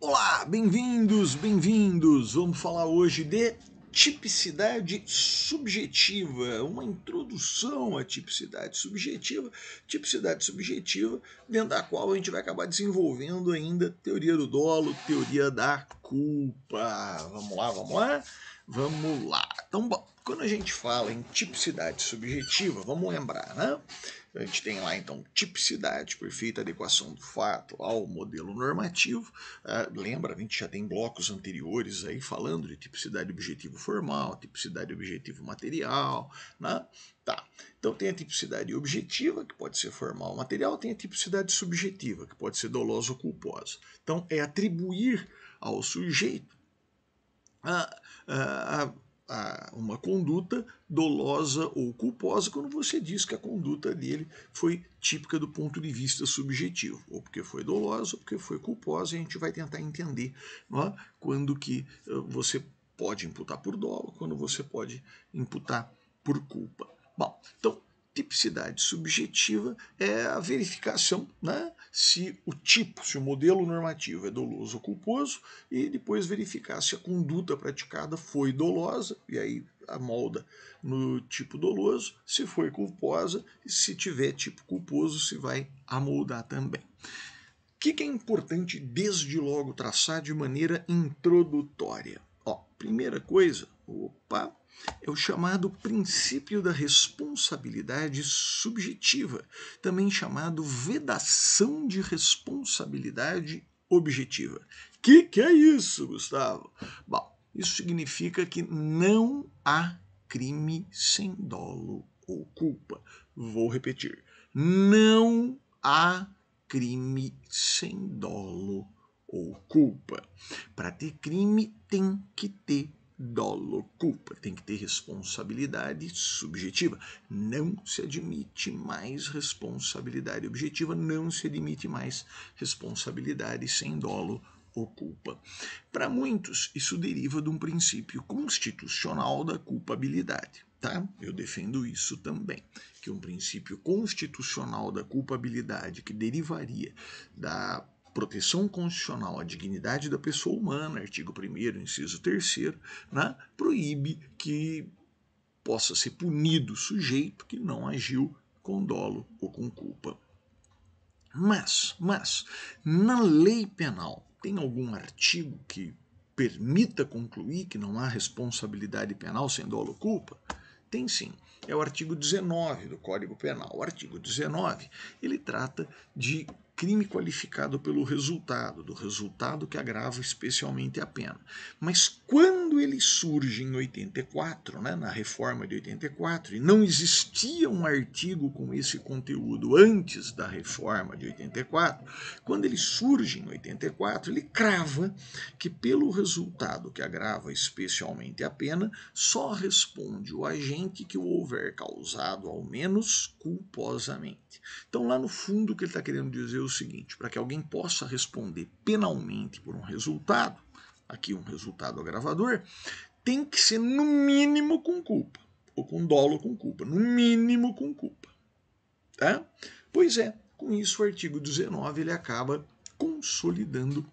Olá, bem-vindos, bem-vindos! Vamos falar hoje de tipicidade subjetiva, uma introdução à tipicidade subjetiva, tipicidade subjetiva dentro da qual a gente vai acabar desenvolvendo ainda teoria do dolo, teoria da culpa. Vamos lá, vamos lá? Vamos lá. Então, bom, quando a gente fala em tipicidade subjetiva, vamos lembrar, né? A gente tem lá então tipicidade, perfeita adequação do fato ao modelo normativo. Ah, lembra, a gente já tem blocos anteriores aí falando de tipicidade objetivo formal, tipicidade objetivo material, né? Tá. Então tem a tipicidade objetiva, que pode ser formal ou material, tem a tipicidade subjetiva, que pode ser dolosa ou culposa. Então é atribuir ao sujeito a, ah, a, ah, a a uma conduta dolosa ou culposa quando você diz que a conduta dele foi típica do ponto de vista subjetivo, ou porque foi dolosa ou porque foi culposa, e a gente vai tentar entender é? quando que eh, você pode imputar por dolo, quando você pode imputar por culpa. Bom, então tipicidade subjetiva é a verificação né, se o tipo, se o modelo normativo é doloso ou culposo, e depois verificar se a conduta praticada foi dolosa, e aí a molda no tipo doloso, se foi culposa, e se tiver tipo culposo, se vai amoldar também. O que, que é importante desde logo traçar de maneira introdutória? Ó, primeira coisa, opa, é o chamado princípio da responsabilidade subjetiva, também chamado vedação de responsabilidade objetiva. Que que é isso, Gustavo? Bom, isso significa que não há crime sem dolo ou culpa. Vou repetir. Não há crime sem dolo ou culpa. Para ter crime tem que ter dolo, culpa. Tem que ter responsabilidade subjetiva. Não se admite mais responsabilidade objetiva, não se admite mais responsabilidade sem dolo ou culpa. Para muitos, isso deriva de um princípio constitucional da culpabilidade. Tá? Eu defendo isso também, que um princípio constitucional da culpabilidade que derivaria da proteção constitucional à dignidade da pessoa humana, artigo 1 inciso 3 né, proíbe que possa ser punido o sujeito que não agiu com dolo ou com culpa. Mas, mas, na lei penal, tem algum artigo que permita concluir que não há responsabilidade penal sem dolo ou culpa? Tem sim. É o artigo 19 do Código Penal. O artigo 19, ele trata de crime qualificado pelo resultado, do resultado que agrava especialmente a pena. Mas quando ele surge em 84, né, na reforma de 84, e não existia um artigo com esse conteúdo antes da reforma de 84, quando ele surge em 84, ele crava que pelo resultado que agrava especialmente a pena, só responde o agente que o houver causado ao menos culposamente. Então lá no fundo o que ele está querendo dizer é o seguinte: para que alguém possa responder penalmente por um resultado, aqui um resultado agravador, tem que ser no mínimo com culpa, ou com dolo ou com culpa, no mínimo com culpa. Tá? Pois é, com isso o artigo 19 ele acaba consolidando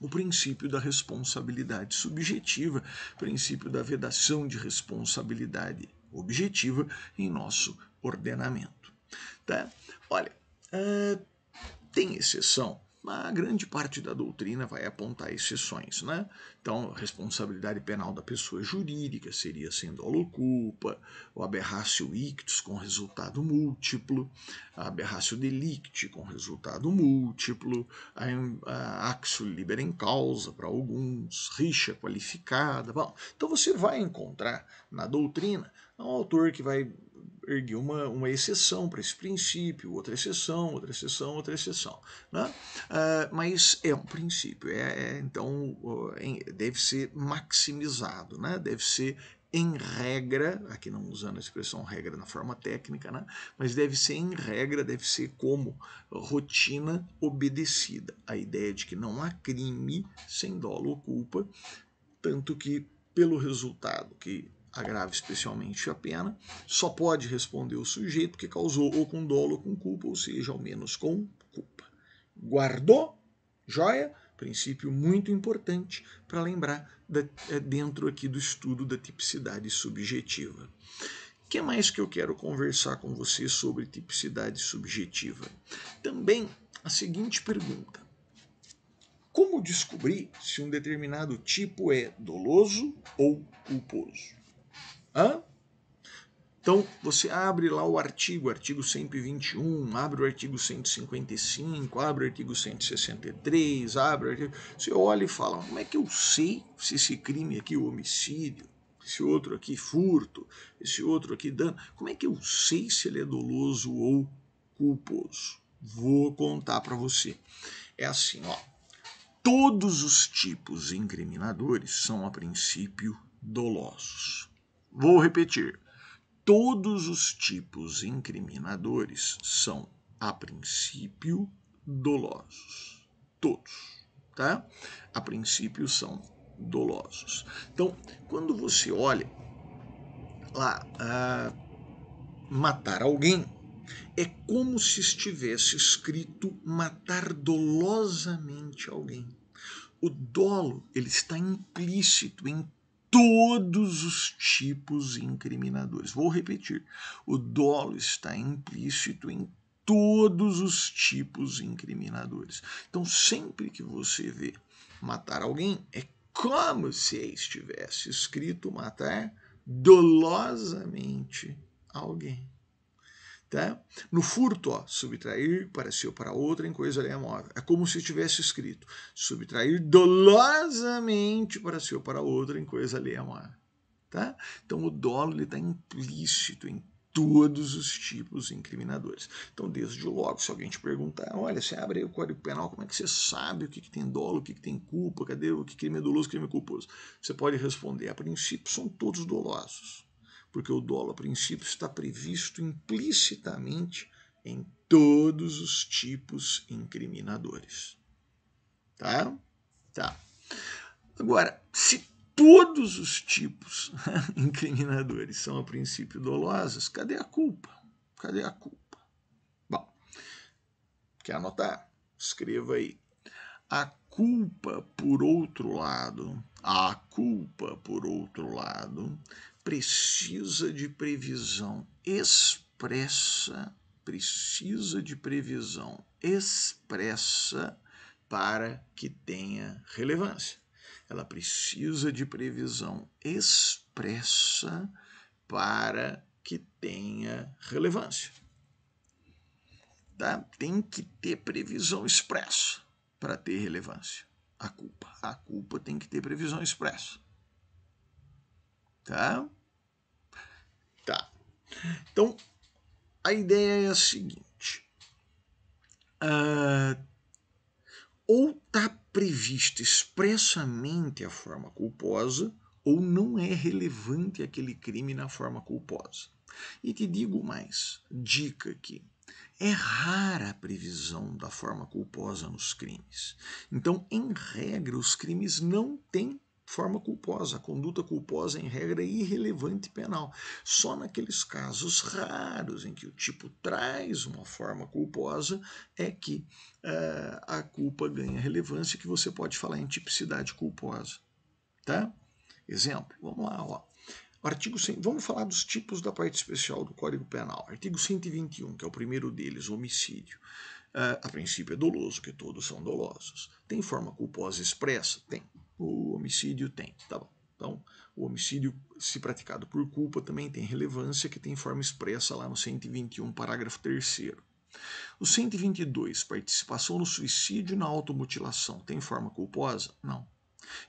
o princípio da responsabilidade subjetiva, princípio da vedação de responsabilidade objetiva em nosso ordenamento. Tá? Olha, uh, tem exceção, mas a grande parte da doutrina vai apontar exceções, né? Então, responsabilidade penal da pessoa jurídica seria sendo a culpa, o aberrácio ictus com resultado múltiplo, a aberrácio delicti com resultado múltiplo, a, a axio liber em causa para alguns, rixa qualificada. Bom, então você vai encontrar na doutrina um autor que vai erguer uma, uma exceção para esse princípio, outra exceção, outra exceção, outra exceção. Né? Uh, mas é um princípio, é, é então uh, deve ser maximizado, né? deve ser em regra, aqui não usando a expressão regra na forma técnica, né? mas deve ser em regra, deve ser como rotina obedecida. A ideia de que não há crime sem dolo ou culpa, tanto que pelo resultado que agrava especialmente a pena, só pode responder o sujeito que causou ou com dolo ou com culpa, ou seja, ao menos com culpa. Guardou? Joia? Princípio muito importante para lembrar da, é, dentro aqui do estudo da tipicidade subjetiva. O que mais que eu quero conversar com você sobre tipicidade subjetiva? Também a seguinte pergunta. Como descobrir se um determinado tipo é doloso ou culposo? Hã? Então, você abre lá o artigo, artigo 121, abre o artigo 155, abre o artigo 163, abre o artigo... Você olha e fala, como é que eu sei se esse crime aqui o homicídio, esse outro aqui furto, esse outro aqui dano? Como é que eu sei se ele é doloso ou culposo? Vou contar para você. É assim, ó. Todos os tipos incriminadores são, a princípio, dolosos. Vou repetir. Todos os tipos incriminadores são, a princípio, dolosos. Todos, tá? A princípio são dolosos. Então, quando você olha lá ah, matar alguém, é como se estivesse escrito matar dolosamente alguém. O dolo ele está implícito em todos os tipos incriminadores. Vou repetir: o dolo está implícito em todos os tipos incriminadores. Então, sempre que você vê matar alguém, é como se estivesse escrito matar dolosamente alguém. Tá? No furto, ó, subtrair pareceu para outra em coisa móvel. É como se tivesse escrito subtrair dolosamente pareceu para outra em coisa móvel. Tá? Então o dolo está implícito em todos os tipos incriminadores. Então, desde logo, se alguém te perguntar, olha, você abre aí o Código Penal, como é que você sabe o que, que tem dolo, o que, que tem culpa, cadê o que crime é doloso, crime é culposo? Você pode responder, a princípio são todos dolosos porque o dolo a princípio está previsto implicitamente em todos os tipos incriminadores. Tá? Tá. Agora, se todos os tipos incriminadores são a princípio dolosos, cadê a culpa? Cadê a culpa? Bom, quer anotar? Escreva aí. A culpa, por outro lado, a culpa, por outro lado, precisa de previsão expressa, precisa de previsão expressa para que tenha relevância. Ela precisa de previsão expressa para que tenha relevância. Tá? Tem que ter previsão expressa para ter relevância. A culpa. A culpa tem que ter previsão expressa. Tá? Tá. Então, a ideia é a seguinte. Uh, ou está prevista expressamente a forma culposa, ou não é relevante aquele crime na forma culposa. E te digo mais, dica aqui. É rara a previsão da forma culposa nos crimes. Então, em regra, os crimes não têm forma culposa. A conduta culposa, em regra, é irrelevante penal. Só naqueles casos raros em que o tipo traz uma forma culposa é que uh, a culpa ganha relevância que você pode falar em tipicidade culposa. Tá? Exemplo, vamos lá. Ó. Artigo 100, vamos falar dos tipos da parte especial do Código Penal. Artigo 121, que é o primeiro deles, homicídio. Uh, a princípio é doloso, que todos são dolosos. Tem forma culposa expressa? Tem o homicídio tem, tá bom. Então, o homicídio, se praticado por culpa, também tem relevância, que tem forma expressa lá no 121, parágrafo 3. O 122, participação no suicídio e na automutilação, tem forma culposa? Não.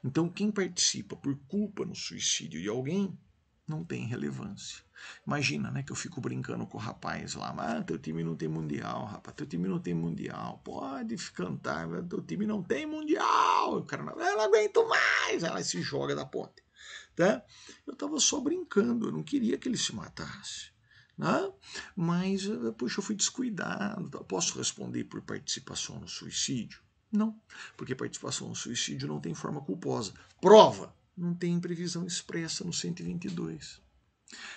Então, quem participa por culpa no suicídio de alguém não tem relevância. Imagina, né, que eu fico brincando com o rapaz lá, mas ah, teu time não tem mundial, rapaz, teu time não tem mundial, pode cantar, mas teu time não tem mundial, o cara não, eu não aguento mais, ela se joga da ponte, tá? Eu tava só brincando, eu não queria que ele se matasse. Né? Mas, eh, poxa, eu fui descuidado. Tá? Posso responder por participação no suicídio? Não, porque participação no suicídio não tem forma culposa. Prova! não tem previsão expressa no 122.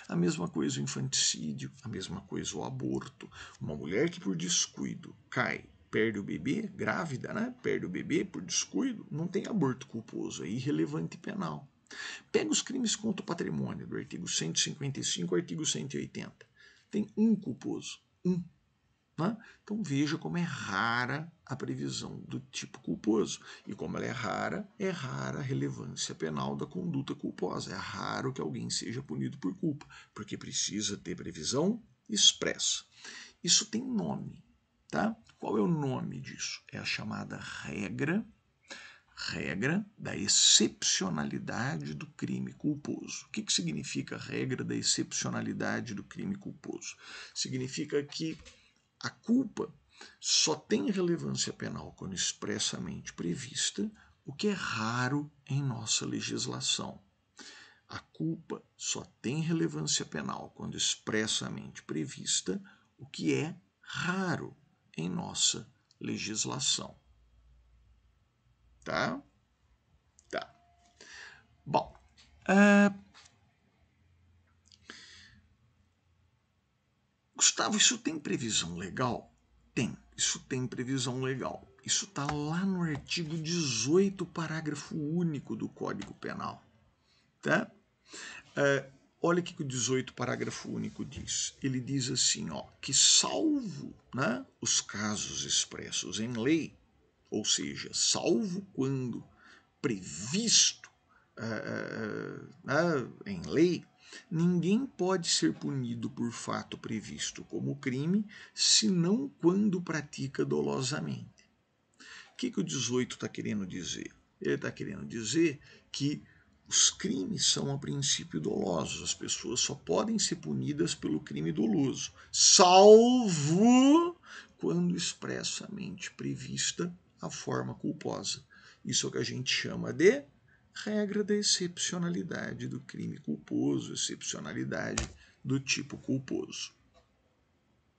A mesma coisa o infanticídio, a mesma coisa o aborto. Uma mulher que por descuido cai, perde o bebê, grávida, né? Perde o bebê por descuido, não tem aborto culposo, é irrelevante penal. Pega os crimes contra o patrimônio do artigo 155 ao artigo 180. Tem um culposo, um né? Então veja como é rara a previsão do tipo culposo. E como ela é rara, é rara a relevância penal da conduta culposa. É raro que alguém seja punido por culpa, porque precisa ter previsão expressa. Isso tem nome. Tá? Qual é o nome disso? É a chamada regra, regra da excepcionalidade do crime culposo. O que, que significa regra da excepcionalidade do crime culposo? Significa que a culpa só tem relevância penal quando expressamente prevista, o que é raro em nossa legislação. A culpa só tem relevância penal quando expressamente prevista, o que é raro em nossa legislação. Tá? Tá. Bom, uh, Gustavo, isso tem previsão legal? Tem, isso tem previsão legal. Isso está lá no artigo 18, parágrafo único do Código Penal. Tá? É, olha o que o 18, parágrafo único diz. Ele diz assim, ó, que salvo né, os casos expressos em lei, ou seja, salvo quando previsto é, é, é né, em lei, Ninguém pode ser punido por fato previsto como crime, senão quando pratica dolosamente. O que, que o 18 está querendo dizer? Ele está querendo dizer que os crimes são a princípio dolosos, as pessoas só podem ser punidas pelo crime doloso, salvo quando expressamente prevista a forma culposa. Isso é o que a gente chama de regra da excepcionalidade do crime culposo, excepcionalidade do tipo culposo.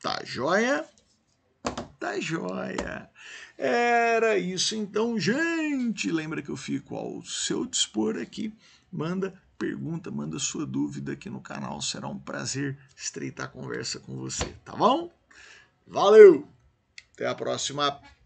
Tá joia? Tá joia. Era isso então, gente. Lembra que eu fico ao seu dispor aqui. Manda pergunta, manda sua dúvida aqui no canal. Será um prazer estreitar a conversa com você, tá bom? Valeu! Até a próxima.